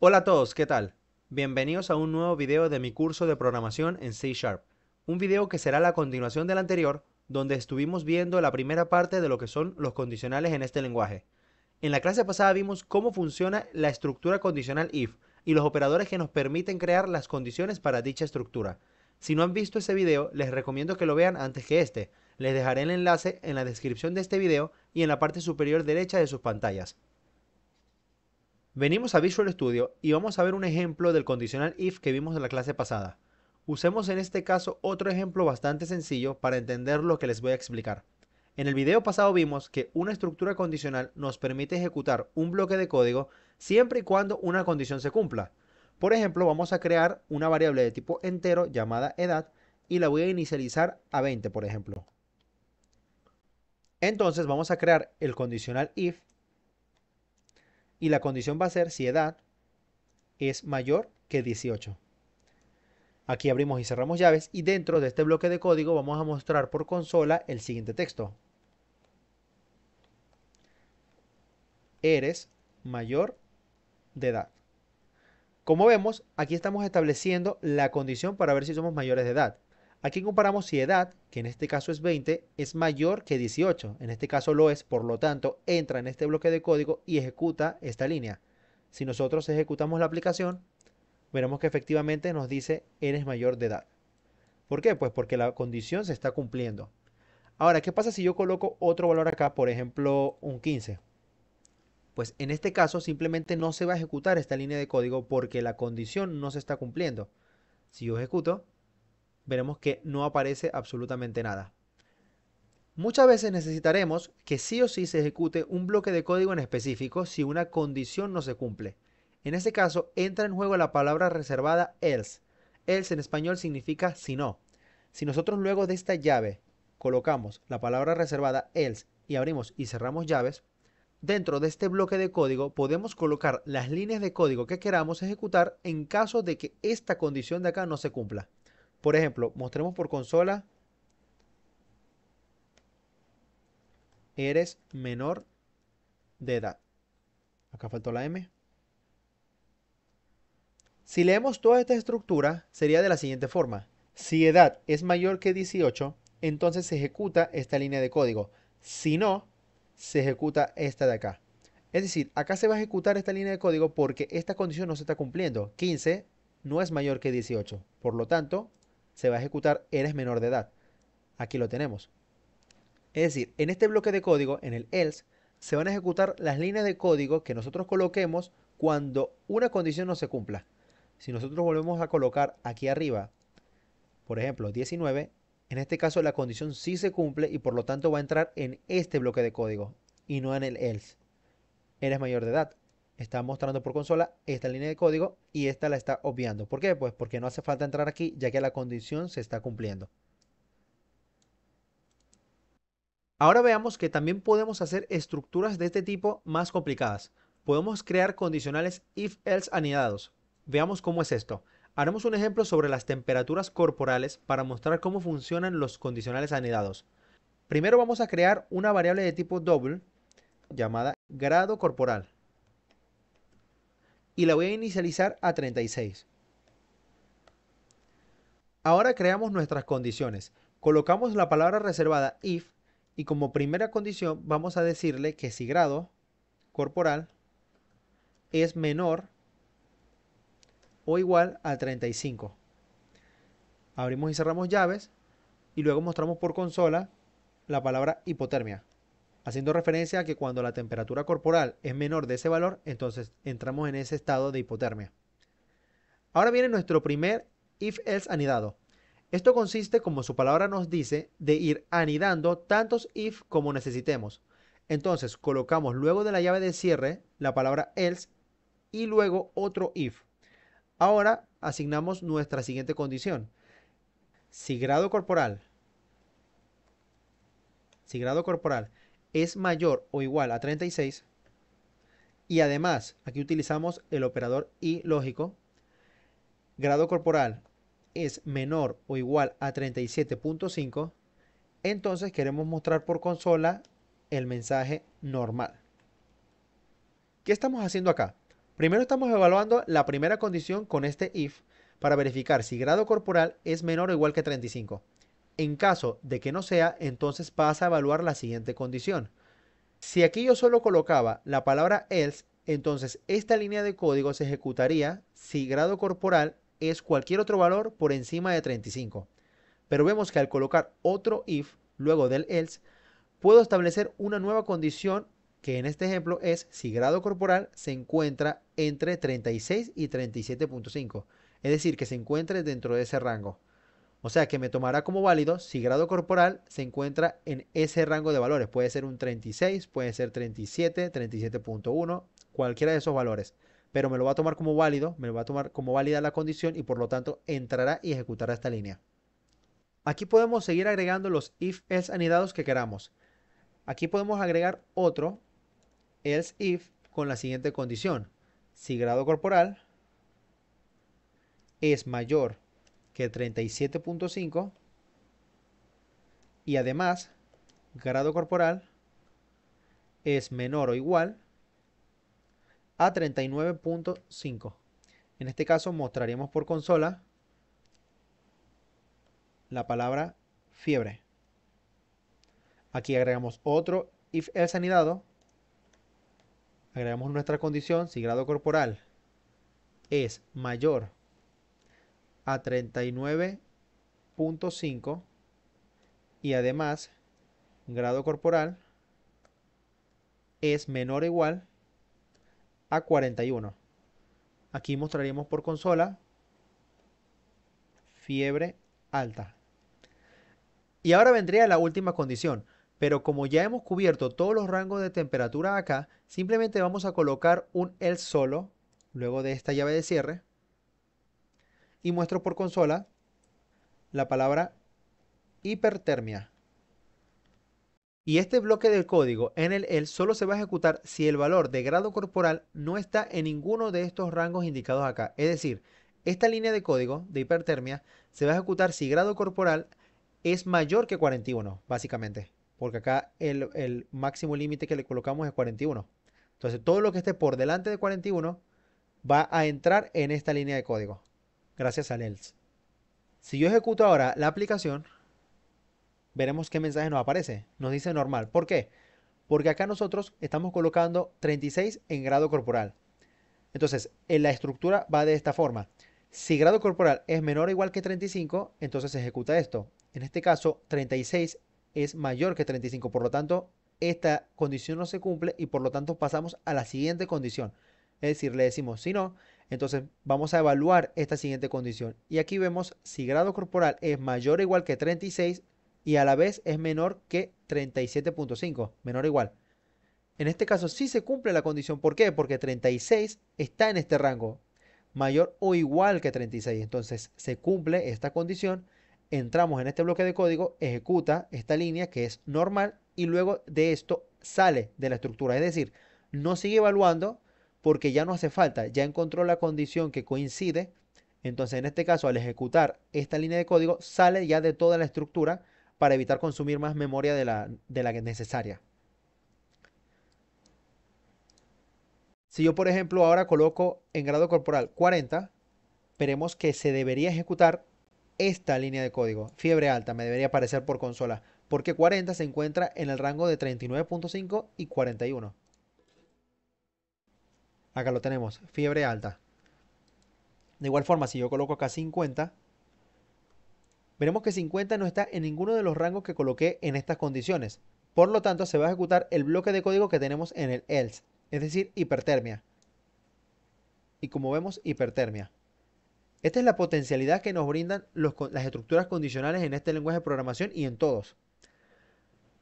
Hola a todos, ¿qué tal? Bienvenidos a un nuevo video de mi curso de programación en C Sharp, un video que será la continuación del anterior, donde estuvimos viendo la primera parte de lo que son los condicionales en este lenguaje. En la clase pasada vimos cómo funciona la estructura condicional if y los operadores que nos permiten crear las condiciones para dicha estructura. Si no han visto ese video, les recomiendo que lo vean antes que este. Les dejaré el enlace en la descripción de este video y en la parte superior derecha de sus pantallas. Venimos a Visual Studio y vamos a ver un ejemplo del condicional if que vimos en la clase pasada. Usemos en este caso otro ejemplo bastante sencillo para entender lo que les voy a explicar. En el video pasado vimos que una estructura condicional nos permite ejecutar un bloque de código siempre y cuando una condición se cumpla. Por ejemplo, vamos a crear una variable de tipo entero llamada edad y la voy a inicializar a 20, por ejemplo. Entonces vamos a crear el condicional if y la condición va a ser si edad es mayor que 18. Aquí abrimos y cerramos llaves y dentro de este bloque de código vamos a mostrar por consola el siguiente texto. Eres mayor de edad. Como vemos, aquí estamos estableciendo la condición para ver si somos mayores de edad. Aquí comparamos si edad, que en este caso es 20, es mayor que 18. En este caso lo es, por lo tanto, entra en este bloque de código y ejecuta esta línea. Si nosotros ejecutamos la aplicación, veremos que efectivamente nos dice eres mayor de edad. ¿Por qué? Pues porque la condición se está cumpliendo. Ahora, ¿qué pasa si yo coloco otro valor acá, por ejemplo, un 15? Pues en este caso simplemente no se va a ejecutar esta línea de código porque la condición no se está cumpliendo. Si yo ejecuto, veremos que no aparece absolutamente nada. Muchas veces necesitaremos que sí o sí se ejecute un bloque de código en específico si una condición no se cumple. En este caso entra en juego la palabra reservada else. Else en español significa si no. Si nosotros luego de esta llave colocamos la palabra reservada else y abrimos y cerramos llaves, dentro de este bloque de código podemos colocar las líneas de código que queramos ejecutar en caso de que esta condición de acá no se cumpla. Por ejemplo, mostremos por consola. Eres menor de edad. Acá faltó la M. Si leemos toda esta estructura, sería de la siguiente forma. Si edad es mayor que 18, entonces se ejecuta esta línea de código. Si no, se ejecuta esta de acá. Es decir, acá se va a ejecutar esta línea de código porque esta condición no se está cumpliendo. 15 no es mayor que 18. Por lo tanto, se va a ejecutar eres menor de edad. Aquí lo tenemos. Es decir, en este bloque de código, en el else, se van a ejecutar las líneas de código que nosotros coloquemos cuando una condición no se cumpla. Si nosotros volvemos a colocar aquí arriba, por ejemplo, 19, en este caso la condición sí se cumple y por lo tanto va a entrar en este bloque de código y no en el else. Eres mayor de edad está mostrando por consola esta línea de código y esta la está obviando. ¿Por qué? Pues porque no hace falta entrar aquí ya que la condición se está cumpliendo. Ahora veamos que también podemos hacer estructuras de este tipo más complicadas. Podemos crear condicionales if-else anidados. Veamos cómo es esto. Haremos un ejemplo sobre las temperaturas corporales para mostrar cómo funcionan los condicionales anidados. Primero vamos a crear una variable de tipo double llamada grado corporal y la voy a inicializar a 36. Ahora creamos nuestras condiciones. Colocamos la palabra reservada if y como primera condición vamos a decirle que si grado corporal es menor o igual a 35. Abrimos y cerramos llaves y luego mostramos por consola la palabra hipotermia haciendo referencia a que cuando la temperatura corporal es menor de ese valor, entonces entramos en ese estado de hipotermia. Ahora viene nuestro primer if-else anidado. Esto consiste, como su palabra nos dice, de ir anidando tantos if como necesitemos. Entonces colocamos luego de la llave de cierre la palabra else y luego otro if. Ahora asignamos nuestra siguiente condición. Si grado corporal, si grado corporal es mayor o igual a 36, y además aquí utilizamos el operador y lógico, grado corporal es menor o igual a 37.5, entonces queremos mostrar por consola el mensaje normal. ¿Qué estamos haciendo acá? Primero estamos evaluando la primera condición con este if para verificar si grado corporal es menor o igual que 35. En caso de que no sea, entonces pasa a evaluar la siguiente condición. Si aquí yo solo colocaba la palabra else, entonces esta línea de código se ejecutaría si grado corporal es cualquier otro valor por encima de 35. Pero vemos que al colocar otro if luego del else, puedo establecer una nueva condición que en este ejemplo es si grado corporal se encuentra entre 36 y 37.5, es decir, que se encuentre dentro de ese rango. O sea que me tomará como válido si grado corporal se encuentra en ese rango de valores. Puede ser un 36, puede ser 37, 37.1, cualquiera de esos valores. Pero me lo va a tomar como válido, me lo va a tomar como válida la condición y por lo tanto entrará y ejecutará esta línea. Aquí podemos seguir agregando los if else anidados que queramos. Aquí podemos agregar otro else if con la siguiente condición. Si grado corporal es mayor que 37.5 y además grado corporal es menor o igual a 39.5. En este caso mostraríamos por consola la palabra fiebre. Aquí agregamos otro if else anidado. Agregamos nuestra condición si grado corporal es mayor a 39.5 y además grado corporal es menor o igual a 41. Aquí mostraríamos por consola fiebre alta. Y ahora vendría la última condición, pero como ya hemos cubierto todos los rangos de temperatura acá, simplemente vamos a colocar un el solo, luego de esta llave de cierre, y muestro por consola la palabra hipertermia. Y este bloque del código en él solo se va a ejecutar si el valor de grado corporal no está en ninguno de estos rangos indicados acá. Es decir, esta línea de código de hipertermia se va a ejecutar si grado corporal es mayor que 41, básicamente. Porque acá el, el máximo límite que le colocamos es 41. Entonces todo lo que esté por delante de 41 va a entrar en esta línea de código gracias al else. Si yo ejecuto ahora la aplicación, veremos qué mensaje nos aparece. Nos dice normal. ¿Por qué? Porque acá nosotros estamos colocando 36 en grado corporal. Entonces, en eh, la estructura va de esta forma. Si grado corporal es menor o igual que 35, entonces se ejecuta esto. En este caso, 36 es mayor que 35, por lo tanto, esta condición no se cumple y por lo tanto pasamos a la siguiente condición. Es decir, le decimos si no entonces vamos a evaluar esta siguiente condición. Y aquí vemos si grado corporal es mayor o igual que 36 y a la vez es menor que 37.5, menor o igual. En este caso sí se cumple la condición. ¿Por qué? Porque 36 está en este rango, mayor o igual que 36. Entonces se cumple esta condición. Entramos en este bloque de código, ejecuta esta línea que es normal y luego de esto sale de la estructura. Es decir, no sigue evaluando, porque ya no hace falta, ya encontró la condición que coincide. Entonces, en este caso, al ejecutar esta línea de código, sale ya de toda la estructura para evitar consumir más memoria de la, que es necesaria. Si yo, por ejemplo, ahora coloco en grado corporal 40, veremos que se debería ejecutar esta línea de código. Fiebre alta me debería aparecer por consola, porque 40 se encuentra en el rango de 39.5 y 41. Acá lo tenemos, fiebre alta. De igual forma, si yo coloco acá 50, veremos que 50 no está en ninguno de los rangos que coloqué en estas condiciones. Por lo tanto, se va a ejecutar el bloque de código que tenemos en el else, es decir, hipertermia. Y como vemos, hipertermia. Esta es la potencialidad que nos brindan las estructuras condicionales en este lenguaje de programación y en todos.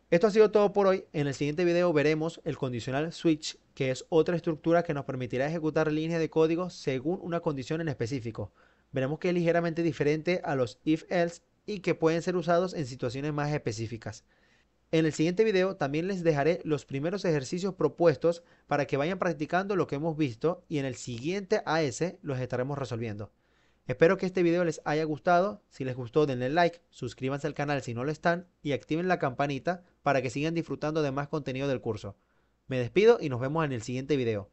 Esto ha sido todo por hoy. En el siguiente video veremos el condicional switch, que es otra estructura que nos permitirá ejecutar líneas de código según una condición en específico. Veremos que es ligeramente diferente a los if-else y que pueden ser usados en situaciones más específicas. En el siguiente video también les dejaré los primeros ejercicios propuestos para que vayan practicando lo que hemos visto y en el siguiente AS los estaremos resolviendo. Espero que este video les haya gustado, si les gustó denle like, suscríbanse al canal si no lo están y activen la campanita para que sigan disfrutando de más contenido del curso. Me despido y nos vemos en el siguiente video.